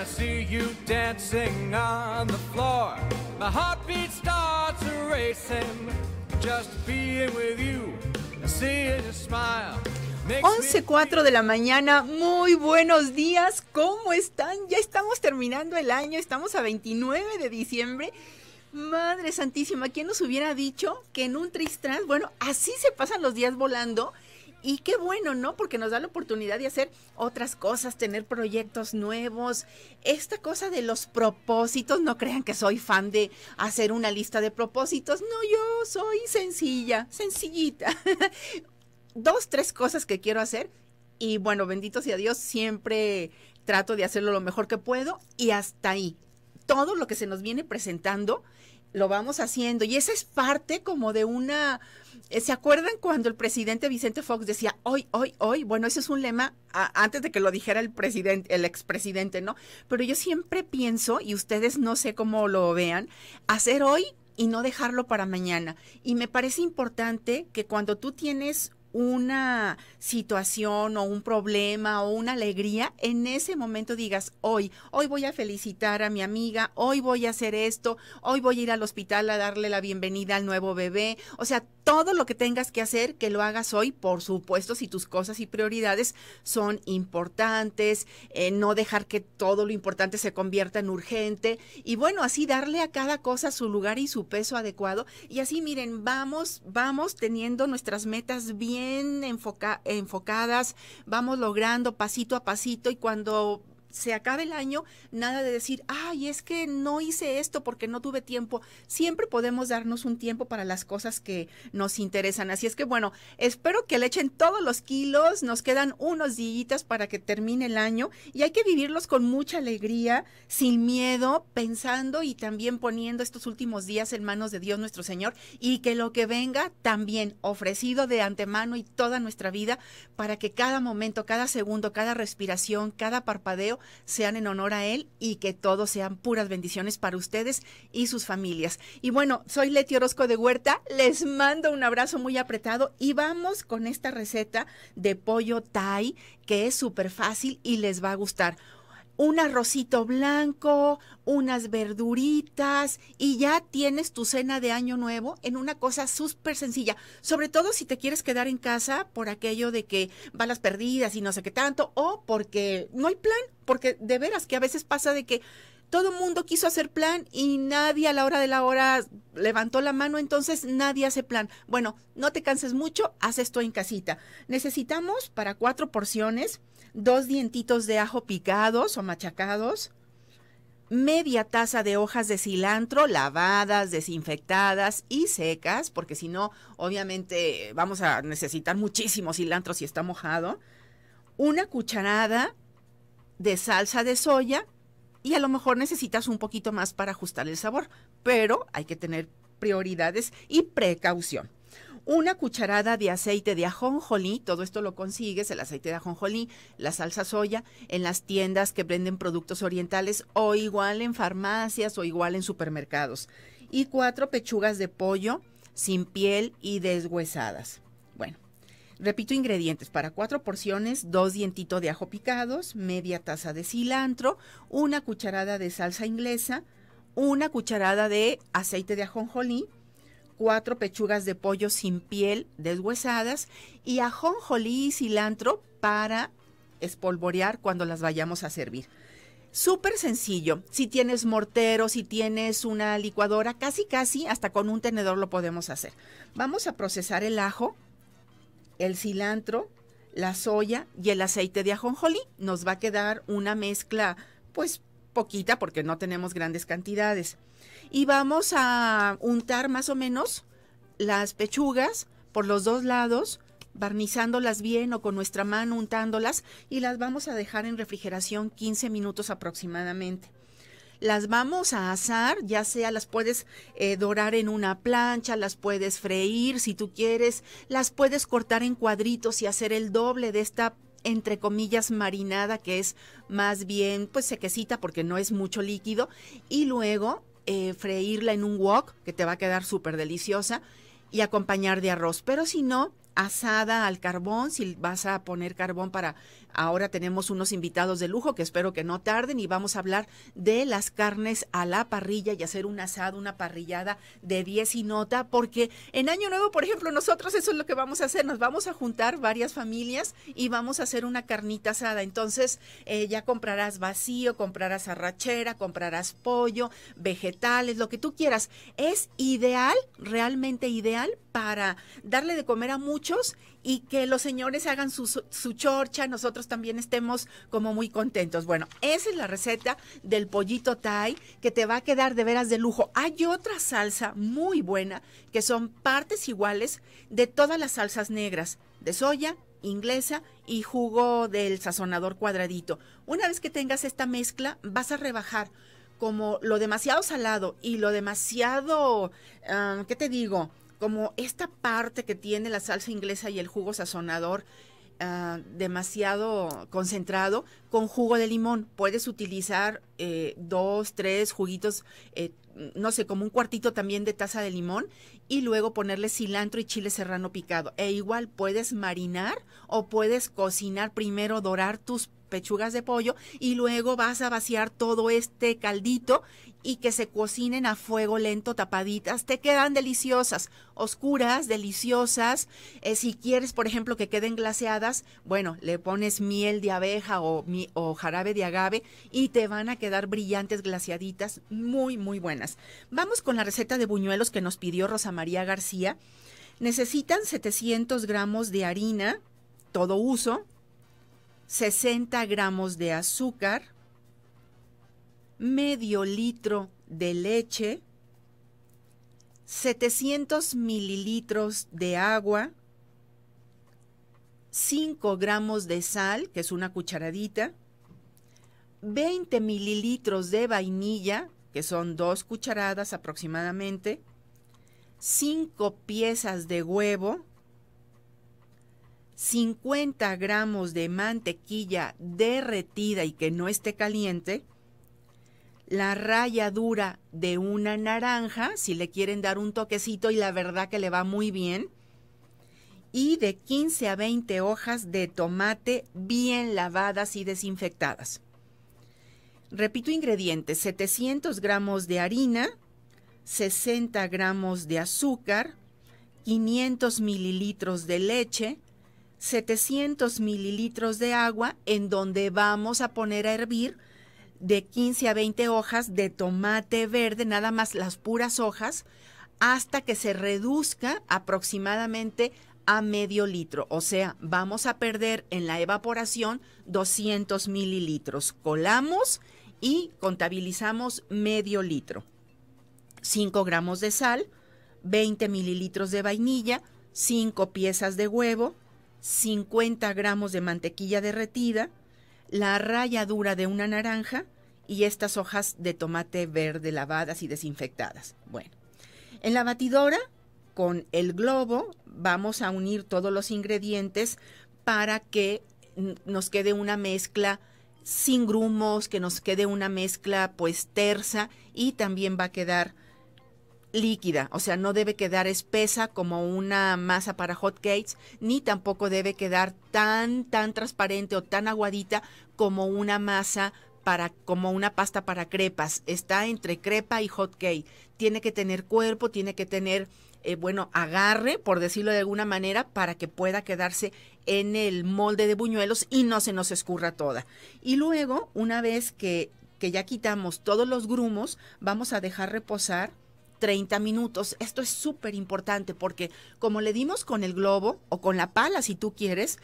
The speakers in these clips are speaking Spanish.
I de la mañana, muy buenos días, ¿cómo están? Ya estamos terminando el año, estamos a 29 de diciembre. Madre Santísima, ¿quién nos hubiera dicho que en un tristras, bueno, así se pasan los días volando? Y qué bueno, ¿no? Porque nos da la oportunidad de hacer otras cosas, tener proyectos nuevos. Esta cosa de los propósitos, no crean que soy fan de hacer una lista de propósitos. No, yo soy sencilla, sencillita. Dos, tres cosas que quiero hacer. Y bueno, bendito sea Dios, siempre trato de hacerlo lo mejor que puedo y hasta ahí. Todo lo que se nos viene presentando lo vamos haciendo. Y esa es parte como de una... Eh, ¿Se acuerdan cuando el presidente Vicente Fox decía hoy, hoy, hoy? Bueno, ese es un lema antes de que lo dijera el presidente, el expresidente, ¿no? Pero yo siempre pienso, y ustedes no sé cómo lo vean, hacer hoy y no dejarlo para mañana. Y me parece importante que cuando tú tienes una situación o un problema o una alegría, en ese momento digas, hoy, hoy voy a felicitar a mi amiga, hoy voy a hacer esto, hoy voy a ir al hospital a darle la bienvenida al nuevo bebé. O sea, todo lo que tengas que hacer, que lo hagas hoy, por supuesto, si tus cosas y prioridades son importantes, eh, no dejar que todo lo importante se convierta en urgente y bueno, así darle a cada cosa su lugar y su peso adecuado. Y así, miren, vamos, vamos teniendo nuestras metas bien enfocadas, vamos logrando pasito a pasito y cuando se acabe el año, nada de decir, ay, es que no hice esto porque no tuve tiempo. Siempre podemos darnos un tiempo para las cosas que nos interesan. Así es que bueno, espero que le echen todos los kilos, nos quedan unos días para que termine el año y hay que vivirlos con mucha alegría, sin miedo, pensando y también poniendo estos últimos días en manos de Dios nuestro Señor y que lo que venga también ofrecido de antemano y toda nuestra vida para que cada momento, cada segundo, cada respiración, cada parpadeo, sean en honor a Él y que todos sean puras bendiciones para ustedes y sus familias. Y bueno, soy Leti Orozco de Huerta, les mando un abrazo muy apretado y vamos con esta receta de pollo Thai que es súper fácil y les va a gustar un arrocito blanco, unas verduritas y ya tienes tu cena de año nuevo en una cosa súper sencilla. Sobre todo si te quieres quedar en casa por aquello de que balas perdidas y no sé qué tanto, o porque no hay plan, porque de veras que a veces pasa de que todo el mundo quiso hacer plan y nadie a la hora de la hora levantó la mano, entonces nadie hace plan. Bueno, no te canses mucho, haz esto en casita. Necesitamos para cuatro porciones dos dientitos de ajo picados o machacados, media taza de hojas de cilantro lavadas, desinfectadas y secas, porque si no, obviamente vamos a necesitar muchísimo cilantro si está mojado, una cucharada de salsa de soya, y a lo mejor necesitas un poquito más para ajustar el sabor, pero hay que tener prioridades y precaución. Una cucharada de aceite de ajonjolí, todo esto lo consigues, el aceite de ajonjolí, la salsa soya, en las tiendas que venden productos orientales o igual en farmacias o igual en supermercados. Y cuatro pechugas de pollo sin piel y deshuesadas. Repito ingredientes, para cuatro porciones, dos dientitos de ajo picados, media taza de cilantro, una cucharada de salsa inglesa, una cucharada de aceite de ajonjolí, cuatro pechugas de pollo sin piel deshuesadas y ajonjolí y cilantro para espolvorear cuando las vayamos a servir. Súper sencillo. Si tienes mortero, si tienes una licuadora, casi casi hasta con un tenedor lo podemos hacer. Vamos a procesar el ajo el cilantro, la soya y el aceite de ajonjolí. Nos va a quedar una mezcla, pues poquita porque no tenemos grandes cantidades. Y vamos a untar más o menos las pechugas por los dos lados, barnizándolas bien o con nuestra mano untándolas y las vamos a dejar en refrigeración 15 minutos aproximadamente las vamos a asar, ya sea las puedes eh, dorar en una plancha, las puedes freír si tú quieres, las puedes cortar en cuadritos y hacer el doble de esta entre comillas marinada que es más bien pues sequecita porque no es mucho líquido y luego eh, freírla en un wok que te va a quedar súper deliciosa y acompañar de arroz pero si no asada al carbón, si vas a poner carbón para ahora tenemos unos invitados de lujo que espero que no tarden y vamos a hablar de las carnes a la parrilla y hacer un asado, una parrillada de 10 y nota, porque en Año Nuevo, por ejemplo, nosotros eso es lo que vamos a hacer, nos vamos a juntar varias familias y vamos a hacer una carnita asada. Entonces eh, ya comprarás vacío, comprarás arrachera, comprarás pollo, vegetales, lo que tú quieras. Es ideal, realmente ideal para darle de comer a muchos y que los señores hagan su, chorcha, nosotros también estemos como muy contentos. Bueno, esa es la receta del pollito Thai que te va a quedar de veras de lujo. Hay otra salsa muy buena que son partes iguales de todas las salsas negras, de soya, inglesa y jugo del sazonador cuadradito. Una vez que tengas esta mezcla, vas a rebajar como lo demasiado salado y lo demasiado, ah, ¿qué te digo? como esta parte que tiene la salsa inglesa y el jugo sazonador ah, demasiado concentrado con jugo de limón. Puedes utilizar eh, dos, tres juguitos, eh, no sé, como un cuartito también de taza de limón y luego ponerle cilantro y chile serrano picado. E igual puedes marinar o puedes cocinar primero, dorar tus pechugas de pollo y luego vas a vaciar todo este caldito y que se cocinen a fuego lento tapaditas. Te quedan deliciosas, oscuras, deliciosas. Eh, si quieres, por ejemplo, que queden glaseadas, bueno, le pones miel de abeja o, o jarabe de agave y te van a quedar brillantes glaseaditas, muy, muy buenas. Vamos con la receta de buñuelos que nos pidió Rosa María García. Necesitan 700 gramos de harina, todo uso, 60 gramos de azúcar, medio litro de leche, 700 mililitros de agua, 5 gramos de sal, que es una cucharadita, 20 mililitros de vainilla, que son dos cucharadas aproximadamente, 5 piezas de huevo, 50 gramos de mantequilla derretida y que no esté caliente, la raya dura de una naranja, si le quieren dar un toquecito y la verdad que le va muy bien, y de 15 a 20 hojas de tomate bien lavadas y desinfectadas. Repito ingredientes, 700 gramos de harina, 60 gramos de azúcar, 500 mililitros de leche, 700 mililitros de agua en donde vamos a poner a hervir de 15 a 20 hojas de tomate verde, nada más las puras hojas, hasta que se reduzca aproximadamente a medio litro. O sea, vamos a perder en la evaporación 200 mililitros. Colamos y contabilizamos medio litro. 5 gramos de sal, 20 mililitros de vainilla, 5 piezas de huevo, 50 gramos de mantequilla derretida, la raya dura de una naranja y estas hojas de tomate verde lavadas y desinfectadas. Bueno, en la batidora, con el globo, vamos a unir todos los ingredientes para que nos quede una mezcla sin grumos, que nos quede una mezcla pues tersa y también va a quedar líquida, o sea, no debe quedar espesa como una masa para hot cakes, ni tampoco debe quedar tan tan transparente o tan aguadita como una masa para como una pasta para crepas. Está entre crepa y hot cake. Tiene que tener cuerpo, tiene que tener eh, bueno, agarre, por decirlo de alguna manera, para que pueda quedarse en el molde de buñuelos y no se nos escurra toda. Y luego, una vez que, que ya quitamos todos los grumos, vamos a dejar reposar 30 minutos. Esto es súper importante porque como le dimos con el globo o con la pala, si tú quieres,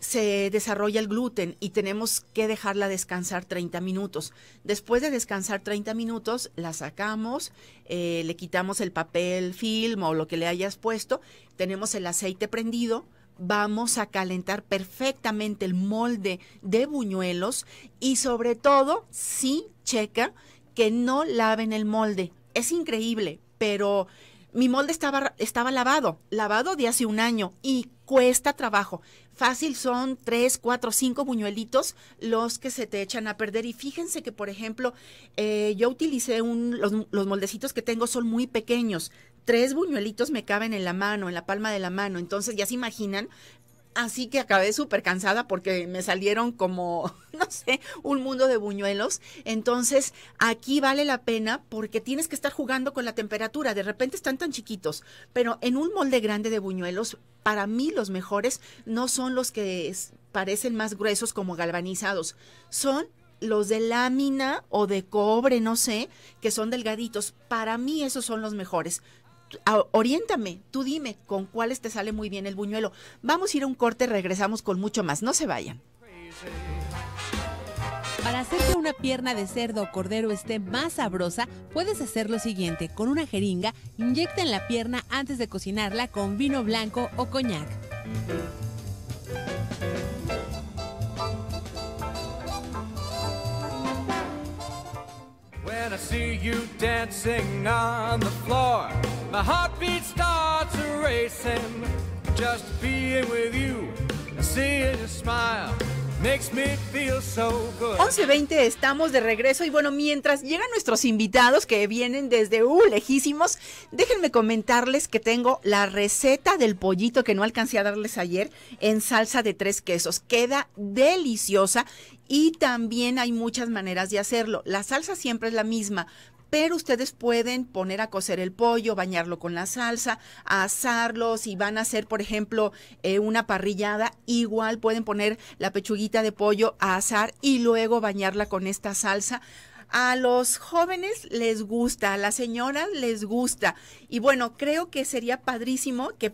se desarrolla el gluten y tenemos que dejarla descansar 30 minutos. Después de descansar 30 minutos, la sacamos, eh, le quitamos el papel film o lo que le hayas puesto, tenemos el aceite prendido, vamos a calentar perfectamente el molde de buñuelos y sobre todo, sí, checa que no laven el molde es increíble, pero mi molde estaba, estaba lavado, lavado de hace un año y cuesta trabajo. Fácil son tres, cuatro, cinco buñuelitos los que se te echan a perder. Y fíjense que, por ejemplo, eh, yo utilicé un, los, los moldecitos que tengo son muy pequeños. Tres buñuelitos me caben en la mano, en la palma de la mano. Entonces ya se imaginan Así que acabé súper cansada porque me salieron como, no sé, un mundo de buñuelos. Entonces, aquí vale la pena porque tienes que estar jugando con la temperatura. De repente están tan chiquitos, pero en un molde grande de buñuelos, para mí los mejores no son los que parecen más gruesos como galvanizados. Son los de lámina o de cobre, no sé, que son delgaditos. Para mí esos son los mejores oriéntame, tú dime con cuáles te sale muy bien el buñuelo. Vamos a ir a un corte, regresamos con mucho más. No se vayan. Para hacer que una pierna de cerdo o cordero esté más sabrosa, puedes hacer lo siguiente. Con una jeringa, inyecta en la pierna antes de cocinarla con vino blanco o coñac. My 11.20 estamos de regreso y bueno, mientras llegan nuestros invitados que vienen desde uh, lejísimos, déjenme comentarles que tengo la receta del pollito que no alcancé a darles ayer en salsa de tres quesos. Queda deliciosa y también hay muchas maneras de hacerlo. La salsa siempre es la misma, pero ustedes pueden poner a cocer el pollo, bañarlo con la salsa, asarlo, si van a hacer, por ejemplo, eh, una parrillada, igual pueden poner la pechuguita de pollo a asar y luego bañarla con esta salsa. A los jóvenes les gusta, a las señoras les gusta. Y bueno, creo que sería padrísimo que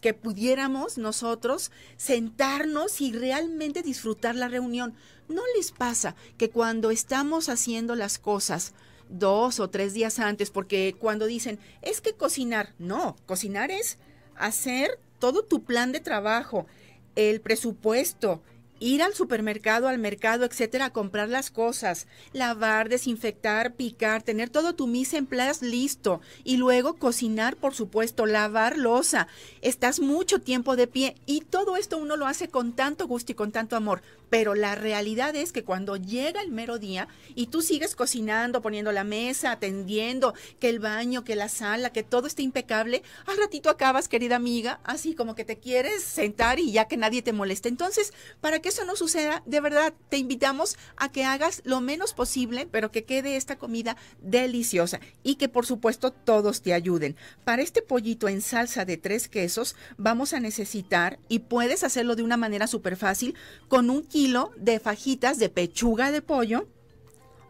que pudiéramos nosotros sentarnos y realmente disfrutar la reunión. ¿No les pasa que cuando estamos haciendo las cosas dos o tres días antes, porque cuando dicen, es que cocinar, no, cocinar es hacer todo tu plan de trabajo, el presupuesto, ir al supermercado, al mercado, etcétera, a comprar las cosas, lavar, desinfectar, picar, tener todo tu mise en place listo y luego cocinar, por supuesto, lavar losa. Estás mucho tiempo de pie y todo esto uno lo hace con tanto gusto y con tanto amor, pero la realidad es que cuando llega el mero día y tú sigues cocinando, poniendo la mesa, atendiendo, que el baño, que la sala, que todo esté impecable, al ratito acabas, querida amiga, así como que te quieres sentar y ya que nadie te moleste. Entonces, ¿para qué eso no suceda, de verdad, te invitamos a que hagas lo menos posible, pero que quede esta comida deliciosa y que por supuesto todos te ayuden. Para este pollito en salsa de tres quesos vamos a necesitar, y puedes hacerlo de una manera súper fácil, con un kilo de fajitas de pechuga de pollo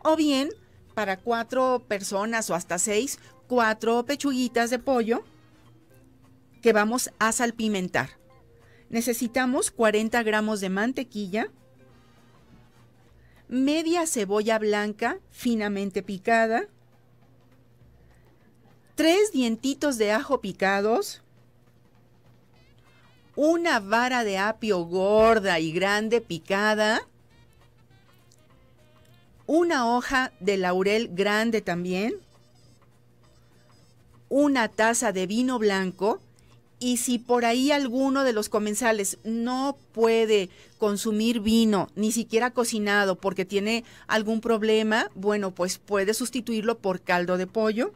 o bien para cuatro personas o hasta seis, cuatro pechuguitas de pollo que vamos a salpimentar. Necesitamos 40 gramos de mantequilla, media cebolla blanca finamente picada, tres dientitos de ajo picados, una vara de apio gorda y grande picada, una hoja de laurel grande también, una taza de vino blanco y si por ahí alguno de los comensales no puede consumir vino, ni siquiera cocinado, porque tiene algún problema, bueno, pues puede sustituirlo por caldo de pollo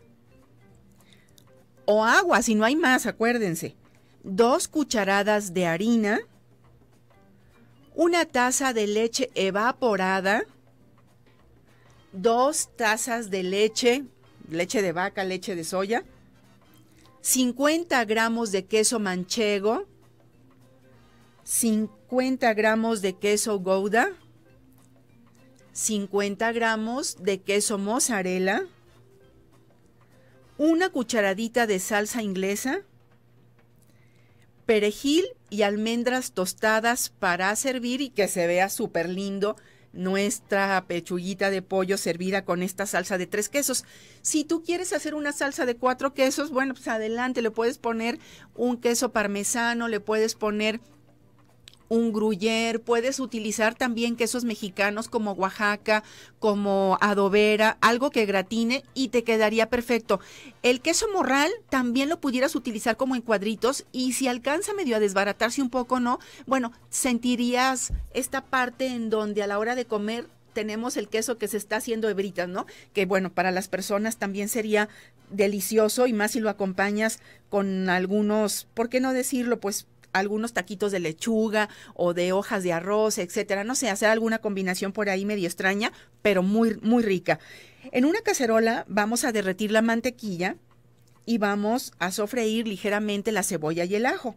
o agua, si no hay más, acuérdense. Dos cucharadas de harina, una taza de leche evaporada, dos tazas de leche, leche de vaca, leche de soya, 50 gramos de queso manchego, 50 gramos de queso gouda, 50 gramos de queso mozzarella, una cucharadita de salsa inglesa, perejil y almendras tostadas para servir y que se vea súper lindo nuestra pechuguita de pollo servida con esta salsa de tres quesos. Si tú quieres hacer una salsa de cuatro quesos, bueno, pues adelante, le puedes poner un queso parmesano, le puedes poner un gruyer, puedes utilizar también quesos mexicanos como Oaxaca, como adobera, algo que gratine y te quedaría perfecto. El queso morral también lo pudieras utilizar como en cuadritos y si alcanza medio a desbaratarse un poco, ¿no? Bueno, sentirías esta parte en donde a la hora de comer tenemos el queso que se está haciendo hebritas, ¿no? Que bueno, para las personas también sería delicioso y más si lo acompañas con algunos, ¿por qué no decirlo? Pues algunos taquitos de lechuga o de hojas de arroz, etcétera, no sé, hacer alguna combinación por ahí medio extraña, pero muy muy rica. En una cacerola vamos a derretir la mantequilla y vamos a sofreír ligeramente la cebolla y el ajo.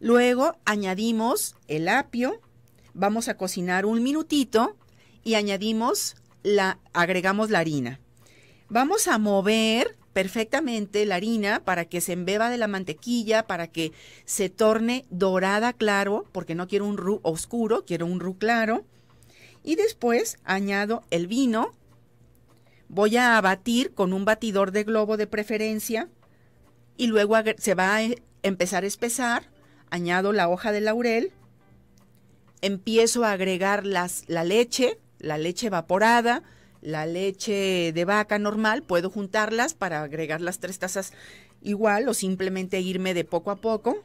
Luego añadimos el apio, vamos a cocinar un minutito y añadimos la agregamos la harina. Vamos a mover perfectamente la harina para que se embeba de la mantequilla, para que se torne dorada claro, porque no quiero un roux oscuro, quiero un roux claro. Y después añado el vino. Voy a batir con un batidor de globo de preferencia y luego se va a empezar a espesar. Añado la hoja de laurel. Empiezo a agregar las, la leche, la leche evaporada, la leche de vaca normal, puedo juntarlas para agregar las tres tazas igual o simplemente irme de poco a poco.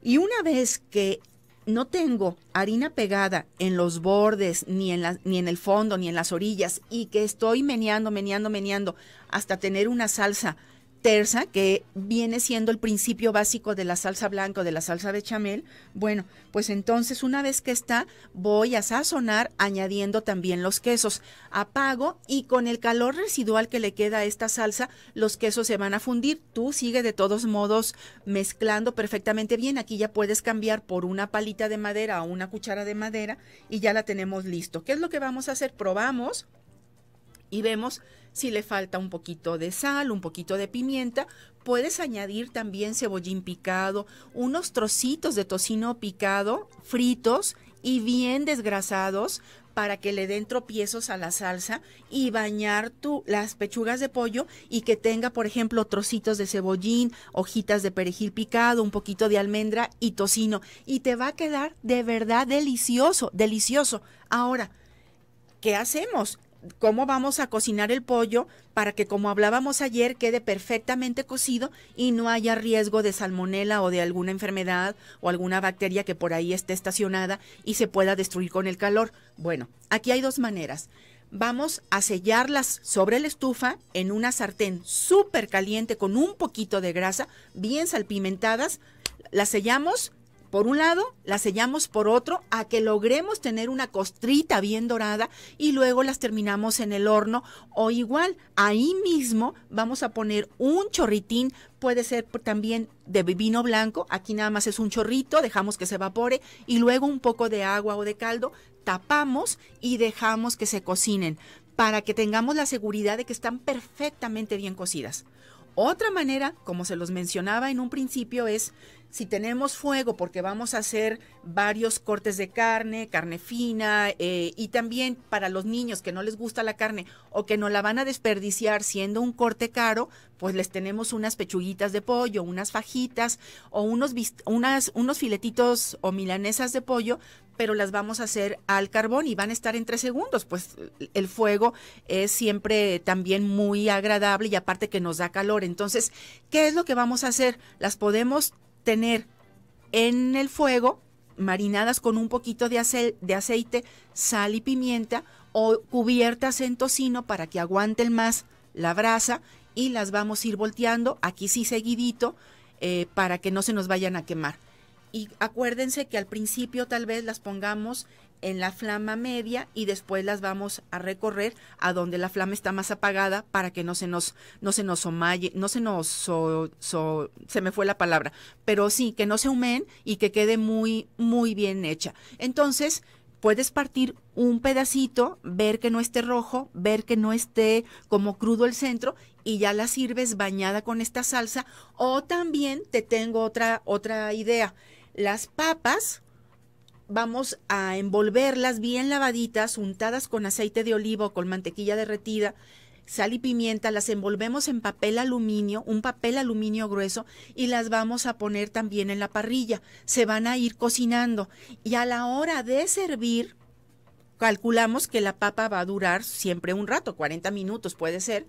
Y una vez que no tengo harina pegada en los bordes, ni en, ni en el fondo, ni en las orillas, y que estoy meneando, meneando, meneando, hasta tener una salsa terza, que viene siendo el principio básico de la salsa blanca o de la salsa de chamel. bueno, pues entonces una vez que está, voy a sazonar añadiendo también los quesos. Apago y con el calor residual que le queda a esta salsa, los quesos se van a fundir. Tú sigue de todos modos mezclando perfectamente bien. Aquí ya puedes cambiar por una palita de madera o una cuchara de madera y ya la tenemos listo. ¿Qué es lo que vamos a hacer? Probamos y vemos si le falta un poquito de sal, un poquito de pimienta, puedes añadir también cebollín picado, unos trocitos de tocino picado, fritos y bien desgrasados para que le den tropiezos a la salsa y bañar las pechugas de pollo y que tenga, por ejemplo, trocitos de cebollín, hojitas de perejil picado, un poquito de almendra y tocino. Y te va a quedar de verdad delicioso, delicioso. Ahora, ¿qué hacemos? cómo vamos a cocinar el pollo para que, como hablábamos ayer, quede perfectamente cocido y no haya riesgo de salmonela o de alguna enfermedad o alguna bacteria que por ahí esté estacionada y se pueda destruir con el calor. Bueno, aquí hay dos maneras. Vamos a sellarlas sobre la estufa en una sartén súper caliente con un poquito de grasa, bien salpimentadas. Las sellamos por un lado, las sellamos por otro a que logremos tener una costrita bien dorada y luego las terminamos en el horno o igual ahí mismo vamos a poner un chorritín, puede ser también de vino blanco, aquí nada más es un chorrito, dejamos que se evapore y luego un poco de agua o de caldo, tapamos y dejamos que se cocinen para que tengamos la seguridad de que están perfectamente bien cocidas. Otra manera, como se los mencionaba en un principio, es si tenemos fuego, porque vamos a hacer varios cortes de carne, carne fina, eh, y también para los niños que no les gusta la carne o que no la van a desperdiciar siendo un corte caro, pues les tenemos unas pechuguitas de pollo, unas fajitas o unos, unas, unos filetitos o milanesas de pollo pero las vamos a hacer al carbón y van a estar en tres segundos, pues el fuego es siempre también muy agradable y aparte que nos da calor. Entonces, ¿qué es lo que vamos a hacer? Las podemos tener en el fuego, marinadas con un poquito de, aceite, sal y pimienta o cubiertas en tocino para que aguanten más la brasa y las vamos a ir volteando, aquí sí seguidito, eh, para que no se nos vayan a quemar y acuérdense que al principio tal vez las pongamos en la flama media y después las vamos a recorrer a donde la flama está más apagada para que no se nos no se nos somalle, no se nos se me fue la palabra, pero sí que no se humen y que quede muy muy bien hecha. Entonces, puedes partir un pedacito, ver que no esté rojo, ver que no esté como crudo el centro y ya la sirves bañada con esta salsa o también te tengo otra otra idea las papas vamos a envolverlas bien lavaditas, untadas con aceite de oliva o con mantequilla derretida, sal y pimienta, las envolvemos en papel aluminio, un papel aluminio grueso, y las vamos a poner también en la parrilla. Se van a ir cocinando. Y a la hora de servir, calculamos que la papa va a durar siempre un rato, 40 minutos puede ser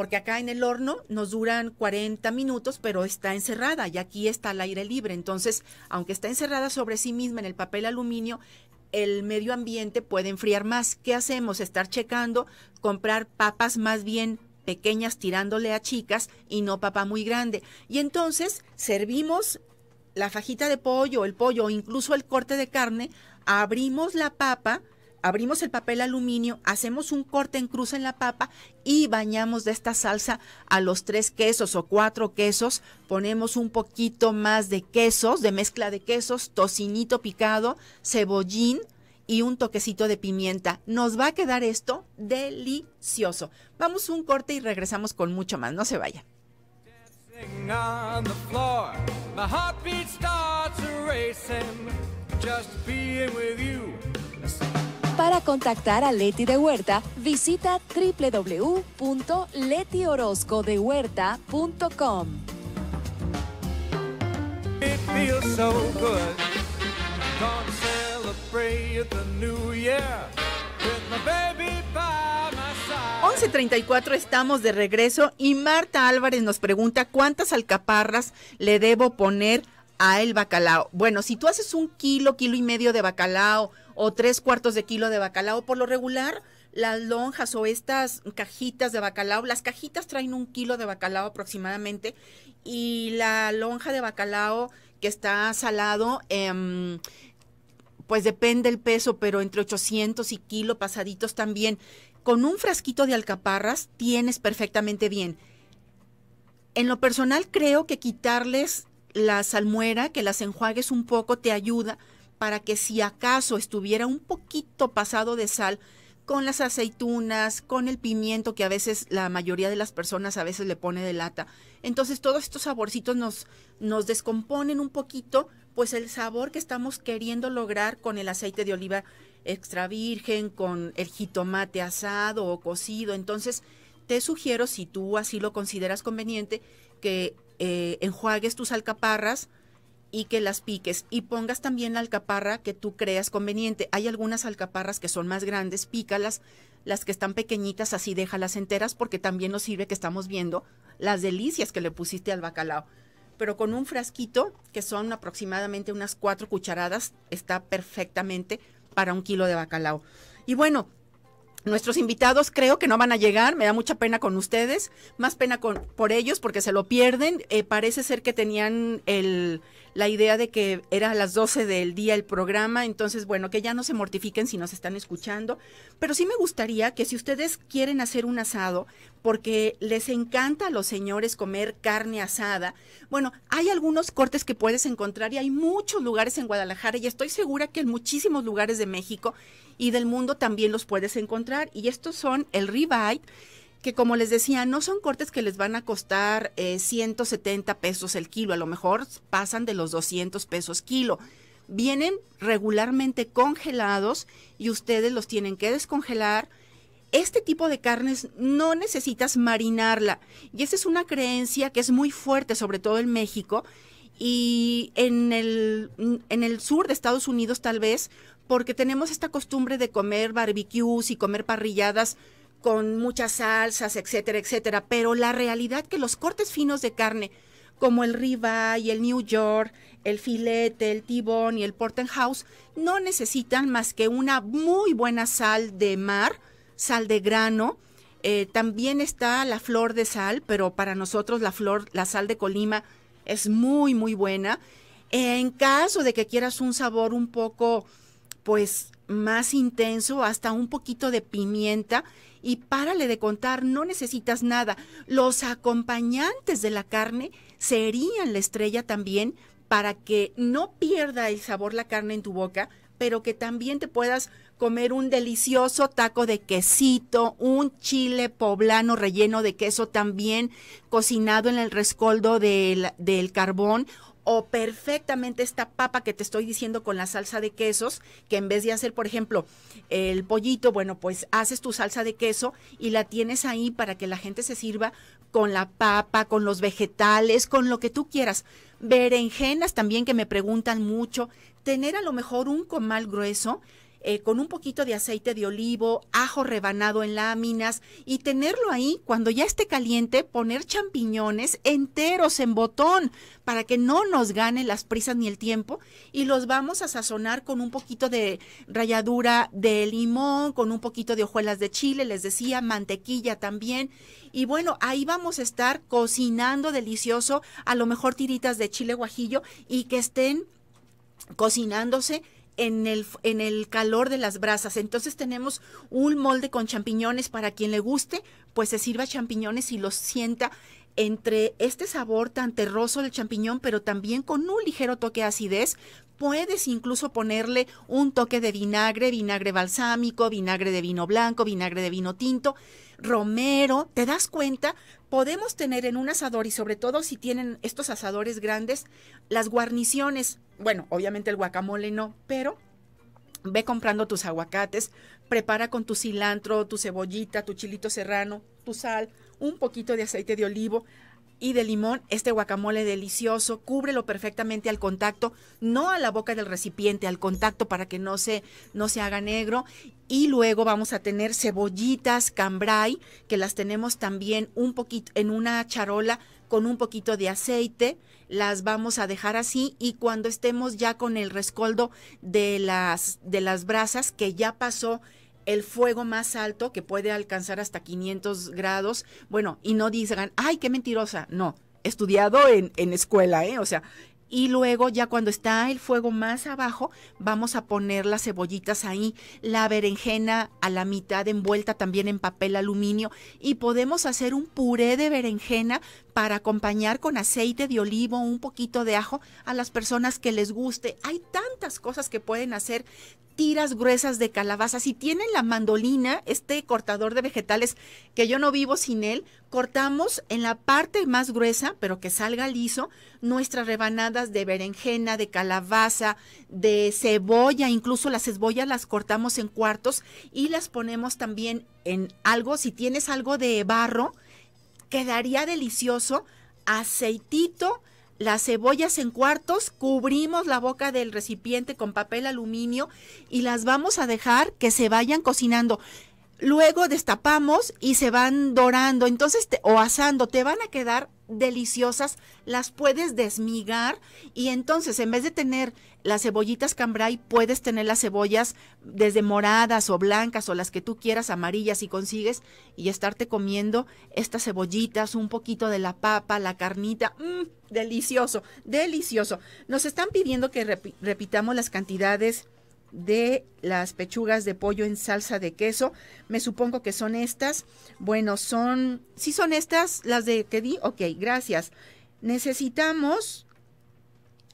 porque acá en el horno nos duran 40 minutos, pero está encerrada y aquí está al aire libre. Entonces, aunque está encerrada sobre sí misma en el papel aluminio, el medio ambiente puede enfriar más. ¿Qué hacemos? Estar checando, comprar papas más bien pequeñas tirándole a chicas y no papa muy grande. Y entonces servimos la fajita de pollo, el pollo o incluso el corte de carne, abrimos la papa, abrimos el papel aluminio, hacemos un corte en cruz en la papa y bañamos de esta salsa a los tres quesos o cuatro quesos. Ponemos un poquito más de quesos, de mezcla de quesos, tocinito picado, cebollín y un toquecito de pimienta. Nos va a quedar esto delicioso. Vamos un corte y regresamos con mucho más. No se vaya. Para contactar a Leti de Huerta, visita www.letiorozcodehuerta.com. 11.34, estamos de regreso y Marta Álvarez nos pregunta cuántas alcaparras le debo poner a el bacalao. Bueno, si tú haces un kilo, kilo y medio de bacalao o tres cuartos de kilo de bacalao, por lo regular, las lonjas o estas cajitas de bacalao, las cajitas traen un kilo de bacalao aproximadamente y la lonja de bacalao que está salado, em, pues depende el peso, pero entre 800 y kilo pasaditos también. Con un frasquito de alcaparras tienes perfectamente bien. En lo personal creo que quitarles la salmuera, que las enjuagues un poco, te ayuda para que si acaso estuviera un poquito pasado de sal, con las aceitunas, con el pimiento que a veces la mayoría de las personas a veces le pone de lata. Entonces todos estos saborcitos nos, nos descomponen un poquito, pues el sabor que estamos queriendo lograr con el aceite de oliva extra virgen, con el jitomate asado o cocido. Entonces te sugiero, si tú así lo consideras conveniente, que eh, enjuagues tus alcaparras y que las piques y pongas también la alcaparra que tú creas conveniente. Hay algunas alcaparras que son más grandes, pícalas, las que están pequeñitas así déjalas enteras porque también nos sirve que estamos viendo las delicias que le pusiste al bacalao. Pero con un frasquito, que son aproximadamente unas cuatro cucharadas, está perfectamente para un kilo de bacalao. Y bueno, Nuestros invitados creo que no van a llegar, me da mucha pena con ustedes, más pena con, por ellos porque se lo pierden. Eh, parece ser que tenían el, la idea de que era a las 12 del día el programa, entonces bueno, que ya no se mortifiquen si nos están escuchando, pero sí me gustaría que si ustedes quieren hacer un asado, porque les encanta a los señores comer carne asada, bueno, hay algunos cortes que puedes encontrar y hay muchos lugares en Guadalajara y estoy segura que en muchísimos lugares de México y del mundo también los puedes encontrar. Y estos son el ribeye, que como les decía, no son cortes que les van a costar 170 eh, pesos el kilo, a lo mejor pasan de los 200 pesos kilo. Vienen regularmente congelados y ustedes los tienen que descongelar. Este tipo de carnes no necesitas marinarla y esa es una creencia que es muy fuerte, sobre todo en México, y en el, en el sur de Estados Unidos tal vez, porque tenemos esta costumbre de comer barbecues y comer parrilladas con muchas salsas, etcétera, etcétera. Pero la realidad que los cortes finos de carne, como el y el New York, el filete, el tibón y el porterhouse, no necesitan más que una muy buena sal de mar, sal de grano. Eh, también está la flor de sal, pero para nosotros la flor, la sal de Colima es muy, muy buena. En caso de que quieras un sabor un poco, pues, más intenso, hasta un poquito de pimienta. Y párale de contar, no necesitas nada. Los acompañantes de la carne serían la estrella también para que no pierda el sabor la carne en tu boca, pero que también te puedas comer un delicioso taco de quesito, un chile poblano relleno de queso también cocinado en el rescoldo del, carbón o perfectamente esta papa que te estoy diciendo con la salsa de quesos, que en vez de hacer, por ejemplo, el pollito, bueno, pues haces tu salsa de queso y la tienes ahí para que la gente se sirva con la papa, con los vegetales, con lo que tú quieras. Berenjenas también que me preguntan mucho, tener a lo mejor un comal grueso eh, con un poquito de aceite de olivo, ajo rebanado en láminas y tenerlo ahí cuando ya esté caliente, poner champiñones enteros en botón para que no nos ganen las prisas ni el tiempo y los vamos a sazonar con un poquito de ralladura de limón, con un poquito de hojuelas de chile, les decía, mantequilla también. Y bueno, ahí vamos a estar cocinando delicioso, a lo mejor tiritas de chile guajillo y que estén cocinándose en el, en el calor de las brasas. Entonces tenemos un molde con champiñones para quien le guste, pues se sirva champiñones y los sienta entre este sabor tan terroso del champiñón, pero también con un ligero toque de acidez. Puedes incluso ponerle un toque de vinagre, vinagre balsámico, vinagre de vino blanco, vinagre de vino tinto, romero. ¿Te das cuenta? podemos tener en un asador, y sobre todo si tienen estos asadores grandes, las guarniciones. Bueno, obviamente el guacamole no, pero ve comprando tus aguacates, prepara con tu cilantro, tu cebollita, tu chilito serrano, tu sal, un poquito de aceite de olivo, y de limón, este guacamole delicioso, cúbrelo perfectamente al contacto, no a la boca del recipiente, al contacto para que no se, no se haga negro. Y luego vamos a tener cebollitas cambrai, que las tenemos también un poquito en una charola con un poquito de aceite, las vamos a dejar así y cuando estemos ya con el rescoldo de las, de las brasas que ya pasó el fuego más alto que puede alcanzar hasta 500 grados. Bueno, y no digan, ay, qué mentirosa. No, estudiado en, escuela, ¿eh? O sea, y luego ya cuando está el fuego más abajo vamos a poner las cebollitas ahí, la berenjena a la mitad envuelta también en papel aluminio y podemos hacer un puré de berenjena para acompañar con aceite de olivo, un poquito de ajo a las personas que les guste. Hay tantas cosas que pueden hacer tiras gruesas de calabaza. Si tienen la mandolina, este cortador de vegetales, que yo no vivo sin él, cortamos en la parte más gruesa, pero que salga liso, nuestras rebanadas de berenjena, de calabaza, de cebolla, incluso las cebollas las cortamos en cuartos y las ponemos también en algo, si tienes algo de barro, Quedaría delicioso, aceitito, las cebollas en cuartos, cubrimos la boca del recipiente con papel aluminio y las vamos a dejar que se vayan cocinando. Luego destapamos y se van dorando, entonces o asando, te van a quedar deliciosas, las puedes desmigar y entonces en vez de tener las cebollitas cambray, puedes tener las cebollas desde moradas o blancas o las que tú quieras, amarillas y consigues, y estarte comiendo estas cebollitas, un poquito de la papa, la carnita. Mm, delicioso, delicioso. Nos están pidiendo que repitamos las cantidades de las pechugas de pollo en salsa de queso. Me supongo que son estas. Bueno, son, si son estas las de que di. Ok, gracias. Necesitamos,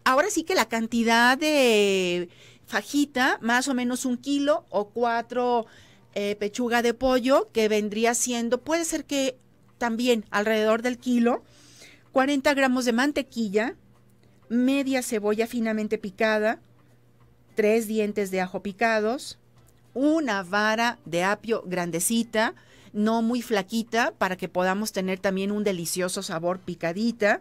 ahora sí que la cantidad de fajita, más o menos un kilo o cuatro eh, pechuga de pollo, que vendría siendo, puede ser que también alrededor del kilo, 40 gramos de mantequilla, media cebolla finamente picada, tres dientes de ajo picados, una vara de apio grandecita, no muy flaquita, para que podamos tener también un delicioso sabor picadita,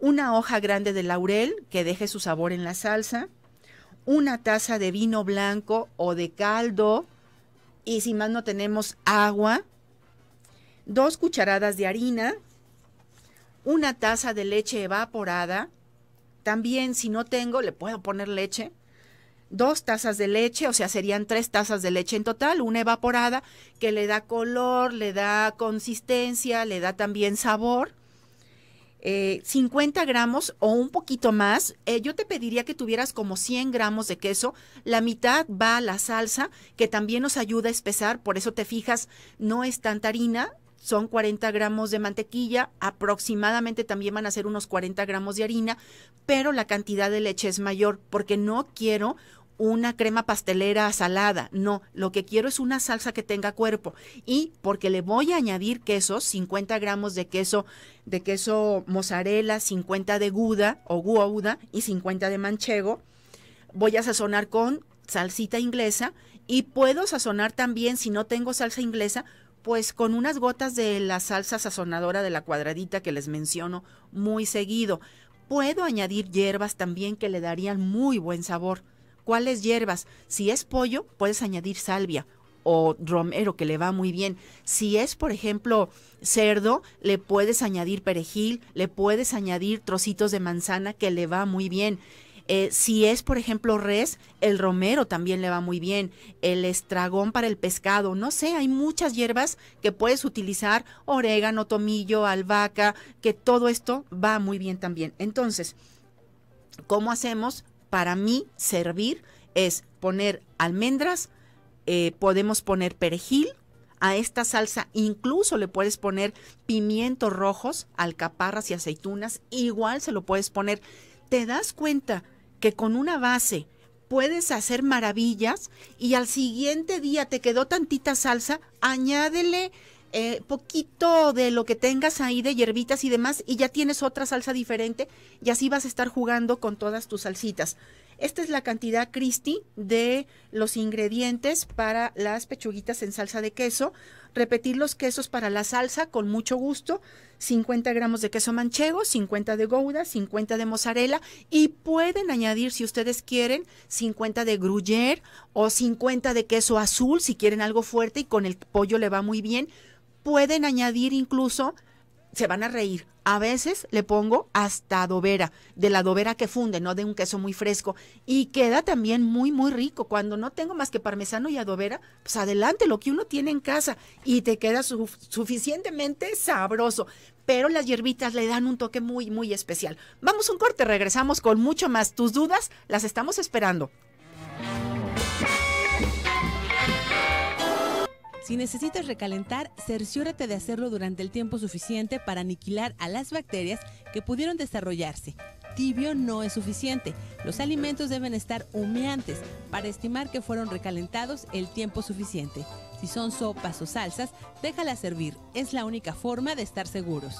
una hoja grande de laurel que deje su sabor en la salsa, una taza de vino blanco o de caldo, y si más no tenemos agua, dos cucharadas de harina, una taza de leche evaporada, también si no tengo le puedo poner leche, dos tazas de leche, o sea, serían tres tazas de leche en total, una evaporada que le da color, le da consistencia, le da también sabor. 50 eh, gramos o un poquito más, eh, yo te pediría que tuvieras como 100 gramos de queso, la mitad va a la salsa, que también nos ayuda a espesar, por eso te fijas, no es tanta harina, son 40 gramos de mantequilla, aproximadamente también van a ser unos 40 gramos de harina, pero la cantidad de leche es mayor porque no quiero una crema pastelera salada, no, lo que quiero es una salsa que tenga cuerpo y porque le voy a añadir queso, 50 gramos de queso, de queso mozzarella, 50 de gouda o gouda y 50 de manchego, voy a sazonar con salsita inglesa y puedo sazonar también si no tengo salsa inglesa, pues con unas gotas de la salsa sazonadora de la cuadradita que les menciono muy seguido. Puedo añadir hierbas también que le darían muy buen sabor. ¿Cuáles hierbas? Si es pollo, puedes añadir salvia o romero, que le va muy bien. Si es, por ejemplo, cerdo, le puedes añadir perejil, le puedes añadir trocitos de manzana, que le va muy bien. Eh, si es, por ejemplo, res, el romero también le va muy bien, el estragón para el pescado, no sé, hay muchas hierbas que puedes utilizar, orégano, tomillo, albahaca, que todo esto va muy bien también. Entonces, ¿cómo hacemos? Para mí, servir es poner almendras, eh, podemos poner perejil, a esta salsa incluso le puedes poner pimientos rojos, alcaparras y aceitunas, igual se lo puedes poner. Te das cuenta que con una base puedes hacer maravillas y al siguiente día te quedó tantita salsa, añádele eh, poquito de lo que tengas ahí de hierbitas y demás, y ya tienes otra salsa diferente, y así vas a estar jugando con todas tus salsitas. Esta es la cantidad, Cristi, de los ingredientes para las pechuguitas en salsa de queso. Repetir los quesos para la salsa con mucho gusto. 50 gramos de queso manchego, 50 de gouda, 50 de mozzarella y pueden añadir, si ustedes quieren, 50 de gruyere o 50 de queso azul si quieren algo fuerte y con el pollo le va muy bien pueden añadir incluso, se van a reír. A veces le pongo hasta adobera, de la adobera que funde, no de un queso muy fresco. Y queda también muy, muy rico. Cuando no tengo más que parmesano y adobera, pues adelante, lo que uno tiene en casa. Y te queda suficientemente sabroso. Pero las hierbitas le dan un toque muy, muy especial. Vamos un corte, regresamos con mucho más. Tus dudas las estamos esperando. Si necesitas recalentar, cerciórate de hacerlo durante el tiempo suficiente para aniquilar a las bacterias que pudieron desarrollarse. Tibio no es suficiente. Los alimentos deben estar humeantes para estimar que fueron recalentados el tiempo suficiente. Si son sopas o salsas, déjala servir. Es la única forma de estar seguros.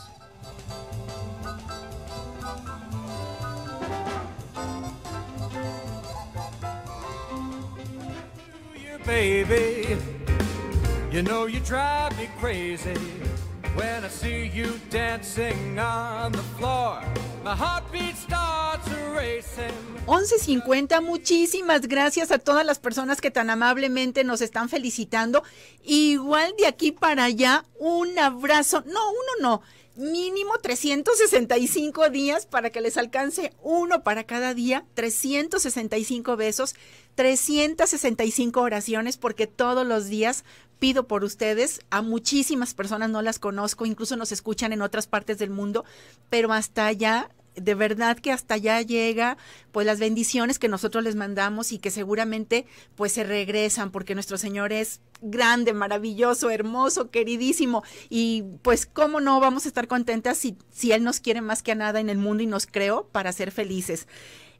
You know 11.50, muchísimas gracias a todas las personas que tan amablemente nos están felicitando. Igual de aquí para allá, un abrazo. No, uno no mínimo 365 días para que les alcance uno para cada día, 365 besos, 365 oraciones, porque todos los días pido por ustedes. A muchísimas personas no las conozco, incluso nos escuchan en otras partes del mundo, pero hasta allá de verdad que hasta allá llega pues las bendiciones que nosotros les mandamos y que seguramente pues se regresan porque nuestro Señor es grande, maravilloso, hermoso, queridísimo y pues cómo no vamos a estar contentas si, Él nos quiere más que a nada en el mundo y nos creó para ser felices.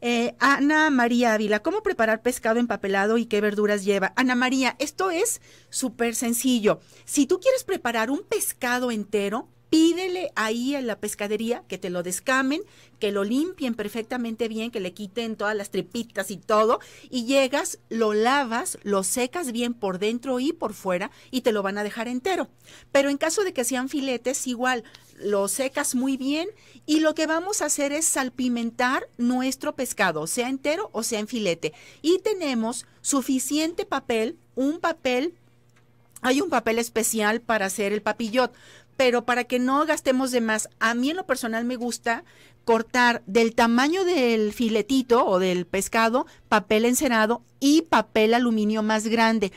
Eh, Ana María Ávila, ¿cómo preparar pescado empapelado y qué verduras lleva? Ana María, esto es súper sencillo. Si tú quieres preparar un pescado entero, pídele ahí en la pescadería que te lo descamen, que lo limpien perfectamente bien, que le quiten todas las tripitas y todo, y llegas, lo lavas, lo secas bien por dentro y por fuera y te lo van a dejar entero. Pero en caso de que sean filetes, igual lo secas muy bien y lo que vamos a hacer es salpimentar nuestro pescado, sea entero o sea en filete. Y tenemos suficiente papel, un papel hay un papel especial para hacer el papillot, pero para que no gastemos de más, a mí en lo personal me gusta cortar del tamaño del filetito o del pescado papel encerado y papel aluminio más grande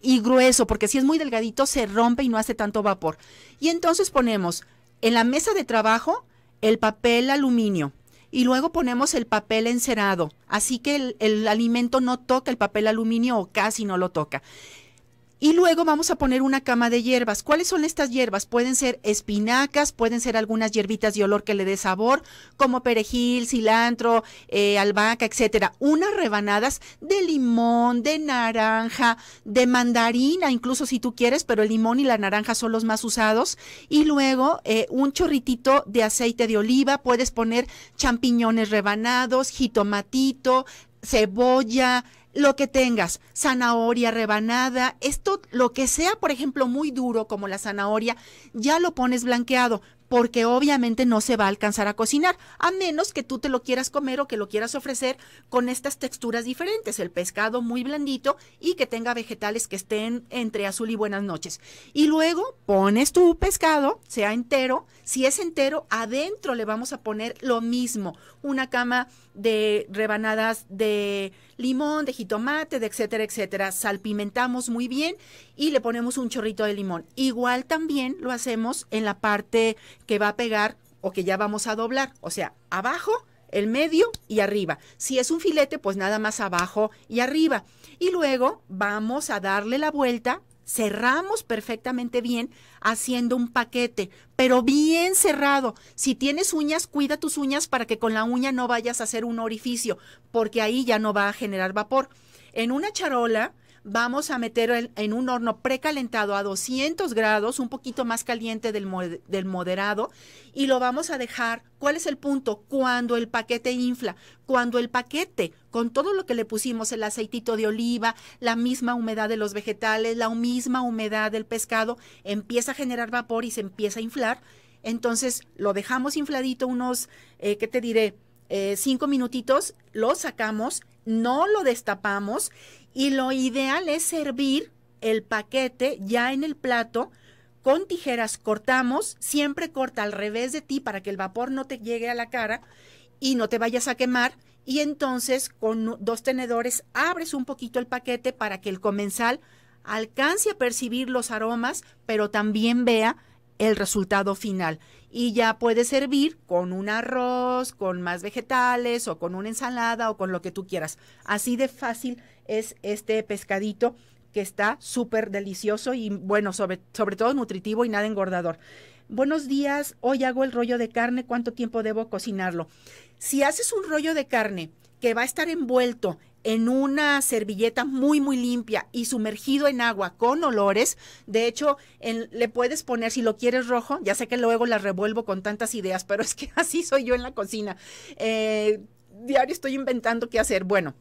y grueso, porque si es muy delgadito se rompe y no hace tanto vapor. Y entonces ponemos en la mesa de trabajo el papel aluminio y luego ponemos el papel encerado, así que el, alimento no toca el papel aluminio o casi no lo toca. Y luego vamos a poner una cama de hierbas. ¿Cuáles son estas hierbas? Pueden ser espinacas, pueden ser algunas hierbitas de olor que le dé sabor, como perejil, cilantro, eh, albahaca, etcétera. Unas rebanadas de limón, de naranja, de mandarina, incluso si tú quieres, pero el limón y la naranja son los más usados. Y luego eh, un chorritito de aceite de oliva. Puedes poner champiñones rebanados, jitomatito, cebolla, lo que tengas, zanahoria rebanada, esto, lo que sea, por ejemplo, muy duro como la zanahoria, ya lo pones blanqueado porque obviamente no se va a alcanzar a cocinar, a menos que tú te lo quieras comer o que lo quieras ofrecer con estas texturas diferentes, el pescado muy blandito y que tenga vegetales que estén entre azul y buenas noches. Y luego pones tu pescado, sea entero, si es entero, adentro le vamos a poner lo mismo, una cama de rebanadas de limón, de jitomate, de etcétera, etcétera. Salpimentamos muy bien y le ponemos un chorrito de limón. Igual también lo hacemos en la parte que va a pegar o que ya vamos a doblar, o sea, abajo, el medio y arriba. Si es un filete, pues nada más abajo y arriba. Y luego vamos a darle la vuelta cerramos perfectamente bien haciendo un paquete, pero bien cerrado. Si tienes uñas, cuida tus uñas para que con la uña no vayas a hacer un orificio, porque ahí ya no va a generar vapor. En una charola, vamos a meter en un horno precalentado a 200 grados, un poquito más caliente del, moderado, y lo vamos a dejar. ¿Cuál es el punto? Cuando el paquete infla, cuando el paquete, con todo lo que le pusimos, el aceitito de oliva, la misma humedad de los vegetales, la misma humedad del pescado, empieza a generar vapor y se empieza a inflar. Entonces lo dejamos infladito unos, eh, ¿qué te diré? Eh, cinco minutitos, lo sacamos, no lo destapamos y lo ideal es servir el paquete ya en el plato. Con tijeras cortamos, siempre corta al revés de ti para que el vapor no te llegue a la cara y no te vayas a quemar. Y entonces con dos tenedores abres un poquito el paquete para que el comensal alcance a percibir los aromas, pero también vea el resultado final y ya puede servir con un arroz, con más vegetales o con una ensalada o con lo que tú quieras. Así de fácil es este pescadito que está súper delicioso y bueno, sobre, sobre todo nutritivo y nada engordador. Buenos días, hoy hago el rollo de carne, ¿cuánto tiempo debo cocinarlo? Si haces un rollo de carne que va a estar envuelto en una servilleta muy, muy limpia y sumergido en agua con olores. De hecho, le puedes poner, si lo quieres rojo, ya sé que luego la revuelvo con tantas ideas, pero es que así soy yo en la cocina. Eh, diario estoy inventando qué hacer. Bueno.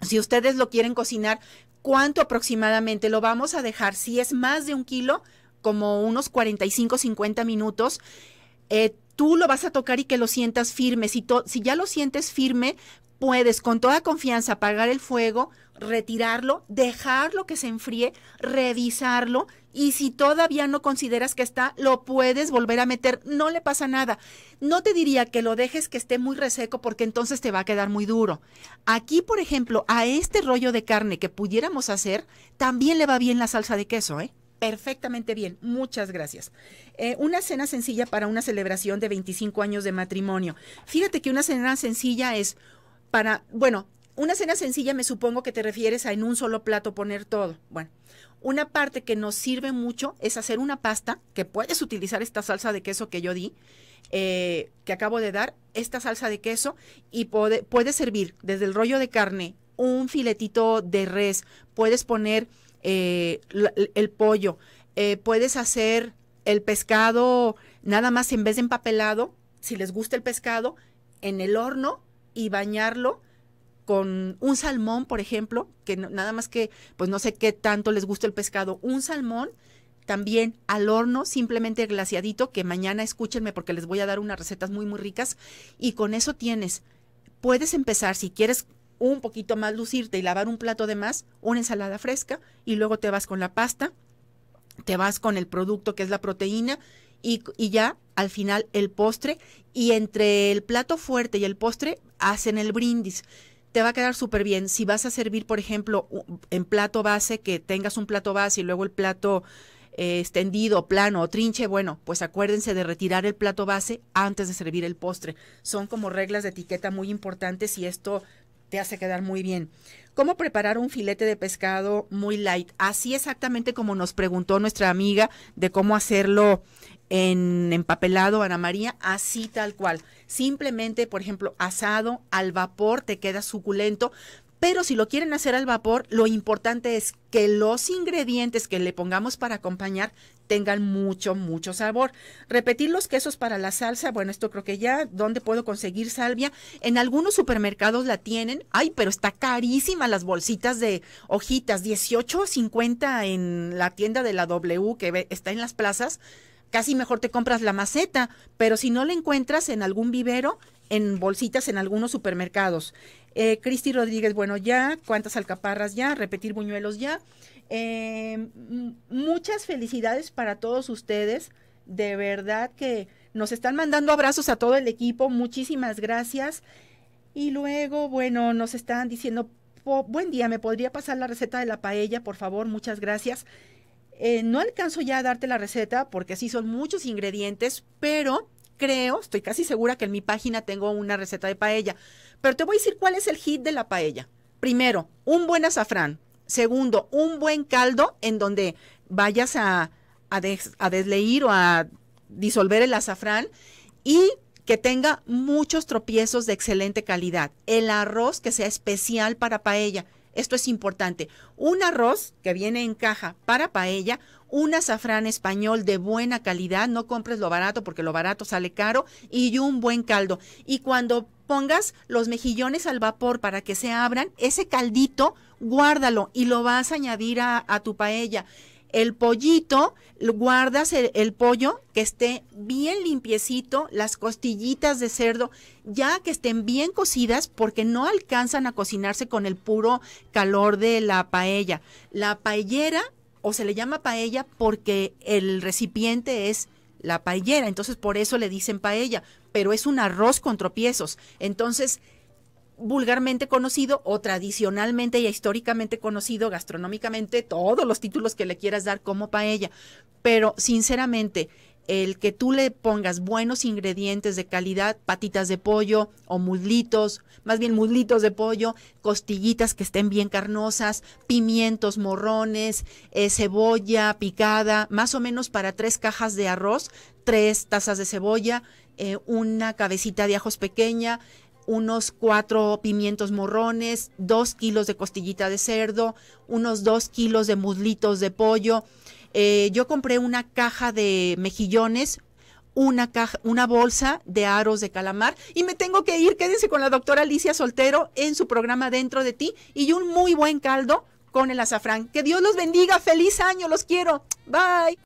Si ustedes lo quieren cocinar, ¿cuánto aproximadamente lo vamos a dejar? Si es más de un kilo, como unos 45, 50 minutos. Eh, tú lo vas a tocar y que lo sientas firme. Si, ya lo sientes firme, puedes con toda confianza apagar el fuego, retirarlo, dejarlo que se enfríe, revisarlo y si todavía no consideras que está, lo puedes volver a meter, no le pasa nada. No te diría que lo dejes que esté muy reseco porque entonces te va a quedar muy duro. Aquí, por ejemplo, a este rollo de carne que pudiéramos hacer, también le va bien la salsa de queso, ¿eh? perfectamente bien. Muchas gracias. Eh, una cena sencilla para una celebración de 25 años de matrimonio. Fíjate que una cena sencilla es para, bueno, una cena sencilla me supongo que te refieres a en un solo plato poner todo. Bueno, una parte que nos sirve mucho es hacer una pasta, que puedes utilizar esta salsa de queso que yo di, eh, que acabo de dar, esta salsa de queso, y puede, puede servir desde el rollo de carne, un filetito de res, puedes poner eh, el pollo. Eh, puedes hacer el pescado nada más en vez de empapelado, si les gusta el pescado, en el horno y bañarlo con un salmón, por ejemplo, que nada más que, pues no sé qué tanto les gusta el pescado, un salmón también al horno, simplemente glaciadito, que mañana escúchenme porque les voy a dar unas recetas muy, muy ricas. Y con eso tienes, puedes empezar, si quieres un poquito más lucirte y lavar un plato de más, una ensalada fresca y luego te vas con la pasta, te vas con el producto que es la proteína y, ya al final el postre y entre el plato fuerte y el postre hacen el brindis te va a quedar súper bien. Si vas a servir, por ejemplo, en plato base, que tengas un plato base y luego el plato eh, extendido, plano o trinche, bueno, pues acuérdense de retirar el plato base antes de servir el postre. Son como reglas de etiqueta muy importantes y esto hace quedar muy bien. ¿Cómo preparar un filete de pescado muy light? Así exactamente como nos preguntó nuestra amiga de cómo hacerlo en empapelado, Ana María, así tal cual. Simplemente, por ejemplo, asado al vapor te queda suculento, pero si lo quieren hacer al vapor, lo importante es que los ingredientes que le pongamos para acompañar tengan mucho, mucho sabor. Repetir los quesos para la salsa, bueno, esto creo que ya, ¿dónde puedo conseguir salvia? En algunos supermercados la tienen, ay, pero está carísima las bolsitas de hojitas, 18.50 en la tienda de la W que está en las plazas casi mejor te compras la maceta, pero si no la encuentras en algún vivero, en bolsitas en algunos supermercados. Eh, Cristi Rodríguez, bueno, ya, cuántas alcaparras ya, repetir buñuelos ya. Em, muchas felicidades para todos ustedes. De verdad que nos están mandando abrazos a todo el equipo. Muchísimas gracias. Y luego, bueno, nos están diciendo, buen día, ¿me podría pasar la receta de la paella, por favor? Muchas gracias. Eh, no alcanzo ya a darte la receta porque así son muchos ingredientes, pero creo, estoy casi segura que en mi página tengo una receta de paella, pero te voy a decir cuál es el hit de la paella. Primero, un buen azafrán. Segundo, un buen caldo en donde vayas a, a, desleír o a disolver el azafrán. Y que tenga muchos tropiezos de excelente calidad. El arroz que sea especial para paella. Esto es importante. Un arroz que viene en caja para paella, un azafrán español de buena calidad, no compres lo barato porque lo barato sale caro, y un buen caldo. Y cuando pongas los mejillones al vapor para que se abran, ese caldito, guárdalo y lo vas a añadir a, tu paella el pollito, guardas el, pollo que esté bien limpiecito, las costillitas de cerdo, ya que estén bien cocidas porque no alcanzan a cocinarse con el puro calor de la paella. La paellera, o se le llama paella porque el recipiente es la paellera, entonces por eso le dicen paella, pero es un arroz con tropiezos. Entonces, vulgarmente conocido o tradicionalmente y históricamente conocido gastronómicamente, todos los títulos que le quieras dar como paella. Pero sinceramente, el que tú le pongas buenos ingredientes de calidad, patitas de pollo o muslitos, más bien muslitos de pollo, costillitas que estén bien carnosas, pimientos, morrones, eh, cebolla picada, más o menos para tres cajas de arroz, tres tazas de cebolla, eh, una cabecita de ajos pequeña, unos cuatro pimientos morrones, dos kilos de costillita de cerdo, unos dos kilos de muslitos de pollo. Eh, yo compré una caja de mejillones, una caja, una bolsa de aros de calamar y me tengo que ir. Quédense con la doctora Alicia Soltero en su programa Dentro de ti y un muy buen caldo con el azafrán. Que Dios los bendiga. Feliz año. Los quiero. Bye.